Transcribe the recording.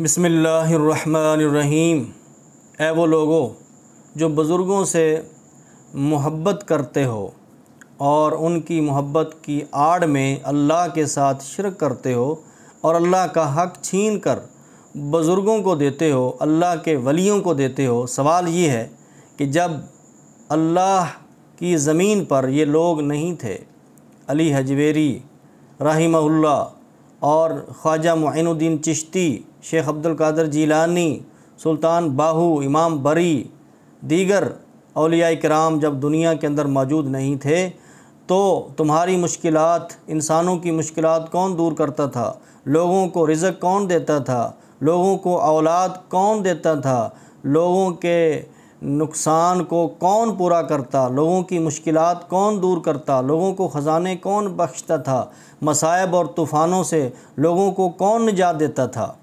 बसमीम ए वो लोगो जो बुज़ुर्गों से मोहब्बत करते हो और उनकी मोहब्बत की आड़ में अल्लाह के साथ शिरक करते हो और अल्लाह का हक छीन कर बुज़ुर्गों को देते हो अल्लाह के वलियों को देते हो सवाल ये है कि जब अल्लाह की ज़मीन पर ये लोग नहीं थे अली हजवेरी रहीमल्ला और ख्वाजा मुइनुद्दीन चिश्ती शेख अब्दुल कादर जीलानी सुल्तान बाहू इमाम बरी दीगर अलिया कराम जब दुनिया के अंदर मौजूद नहीं थे तो तुम्हारी मुश्किल इंसानों की मुश्किल कौन दूर करता था लोगों को रिजक कौन देता था लोगों को औलाद कौन देता था लोगों के नुकसान को कौन पूरा करता लोगों की मुश्किल कौन दूर करता लोगों को ख़जाने कौन बख्शता था मसायब और तूफ़ानों से लोगों को कौन निजात देता था